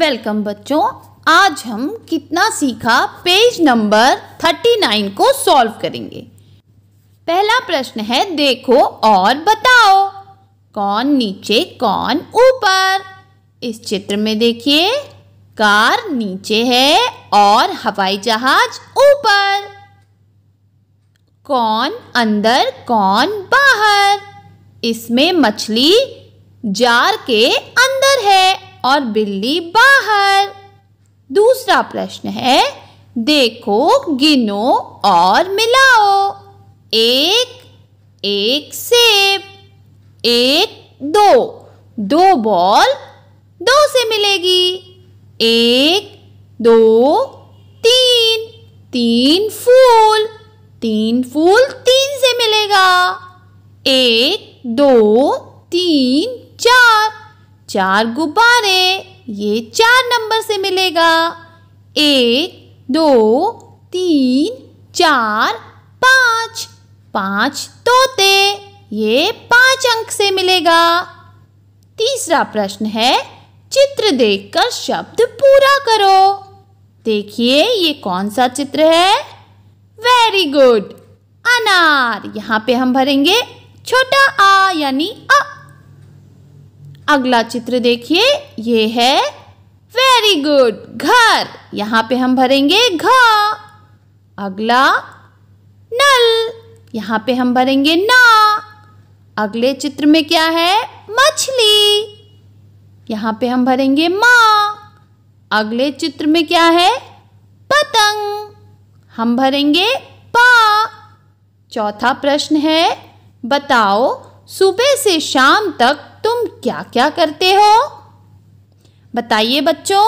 welcome बच्चों आज हम कितना सीखा पेज नंबर 39 को सॉल्व करेंगे पहला प्रश्न है देखो और बताओ कौन नीचे कौन ऊपर इस चित्र में देखिए कार नीचे है और हवाई जहाज ऊपर कौन अंदर कौन बाहर इसमें मछली जार के अंदर है और बिल्ली बाहर दूसरा प्रश्न है देखो गिनो और मिलाओ एक एक सेब एक दो दो बॉल दो से मिलेगी एक दो तीन तीन फूल तीन फूल तीन से मिलेगा एक दो तीन चार चार गुब्बारे ये चार नंबर से मिलेगा एक दो तीन चार पाँच पाँच तोते ये पाँच अंक से मिलेगा तीसरा प्रश्न है चित्र देखकर शब्द पूरा करो देखिए ये कौन सा चित्र है वेरी गुड अनार यहाँ पे हम भरेंगे छोटा आ यानी अ अगला चित्र देखिए ये है वेरी गुड घर यहाँ पे हम भरेंगे घ अगला नल यहाँ पे हम भरेंगे ना अगले चित्र में क्या है मछली यहाँ पे हम भरेंगे माँ अगले चित्र में क्या है पतंग हम भरेंगे पा चौथा प्रश्न है बताओ सुबह से शाम तक तुम क्या क्या करते हो बताइए बच्चों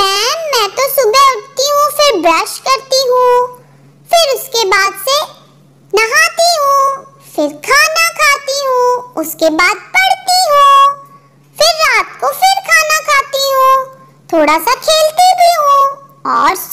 मैम मैं तो सुबह उठती हूँ फिर ब्रश करती हूँ फिर उसके बाद से नहाती हूँ फिर खाना खाती हूँ उसके बाद पढ़ती हूँ फिर रात को फिर खाना खाती हूँ थोड़ा सा खेलती भी हूँ और